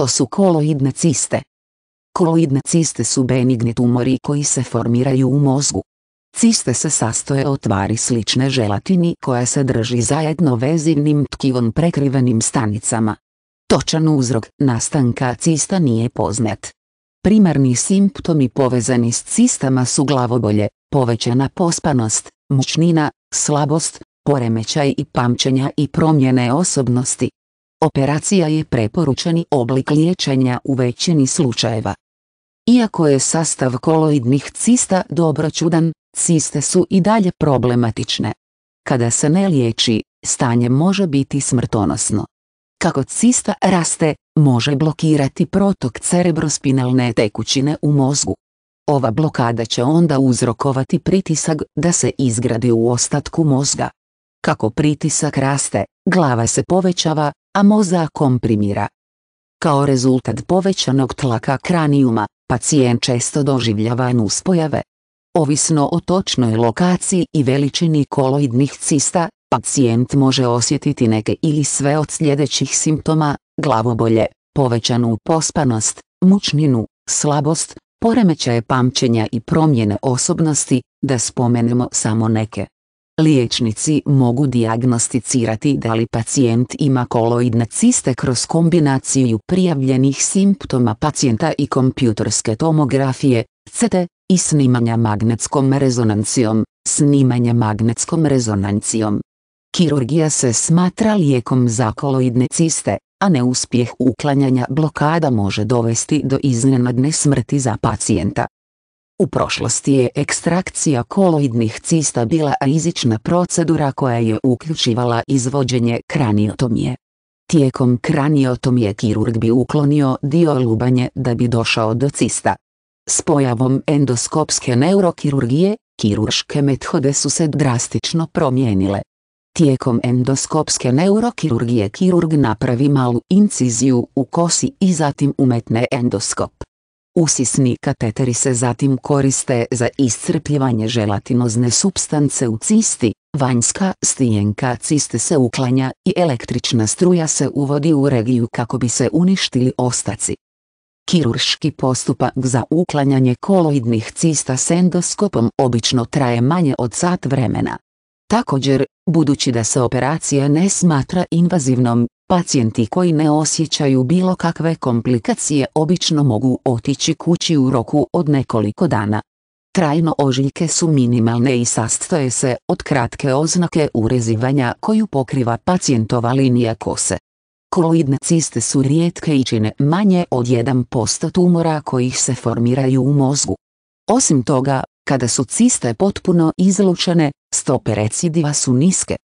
što su koloidne ciste. Koloidne ciste su benigni tumori koji se formiraju u mozgu. Ciste se sastoje od tvari slične želatini koja se drži zajedno vezivnim tkivom prekrivenim stanicama. Točan uzrok nastanka cista nije poznat. Primarni simptomi povezani s cistama su glavobolje, povećana pospanost, mučnina, slabost, poremećaj i pamćenja i promjene osobnosti. Operacija je preporučeni oblik liječenja u većini slučajeva. Iako je sastav koloidnih cista dobro čudan, ciste su i dalje problematične. Kada se ne liječi, stanje može biti smrtonosno. Kako cista raste, može blokirati protok cerebrospinalne tekućine u mozgu. Ova blokada će onda uzrokovati pritisak da se izgradi u ostatku mozga. Kako pritisak raste, glava se povećava, a moza komprimira. Kao rezultat povećanog tlaka kranijuma, pacijent često doživljava nuspojave. Ovisno o točnoj lokaciji i veličini koloidnih cista, pacijent može osjetiti neke ili sve od sljedećih simptoma, glavobolje, povećanu pospanost, mučninu, slabost, poremećaje pamćenja i promjene osobnosti, da spomenemo samo neke. Liječnici mogu diagnosticirati da li pacijent ima koloidne ciste kroz kombinaciju prijavljenih simptoma pacijenta i kompjutorske tomografije, CT, i snimanja magnetskom rezonancijom, snimanje magnetskom rezonancijom. Kirurgija se smatra lijekom za koloidne ciste, a neuspjeh uklanjanja blokada može dovesti do iznenadne smrti za pacijenta. U prošlosti je ekstrakcija koloidnih cista bila rizična procedura koja je uključivala izvođenje kraniotomije. Tijekom kraniotomije kirurg bi uklonio dio lubanje da bi došao do cista. S pojavom endoskopske neurokirurgije, kirurške methode su se drastično promijenile. Tijekom endoskopske neurokirurgije kirurg napravi malu inciziju u kosi i zatim umetne endoskop. Usisni kateteri se zatim koriste za iscrpljivanje želatinozne substance u cisti, vanjska stijenka ciste se uklanja i električna struja se uvodi u regiju kako bi se uništili ostaci. Kirurški postupak za uklanjanje koloidnih cista s endoskopom obično traje manje od sat vremena. Također, budući da se operacija ne smatra invazivnom, Pacijenti koji ne osjećaju bilo kakve komplikacije obično mogu otići kući u roku od nekoliko dana. Trajno ožiljke su minimalne i sastoje se od kratke oznake urezivanja koju pokriva pacijentova linija kose. Koloidne ciste su rijetke i čine manje od 1% tumora kojih se formiraju u mozgu. Osim toga, kada su ciste potpuno izlučene, stope recidiva su niske.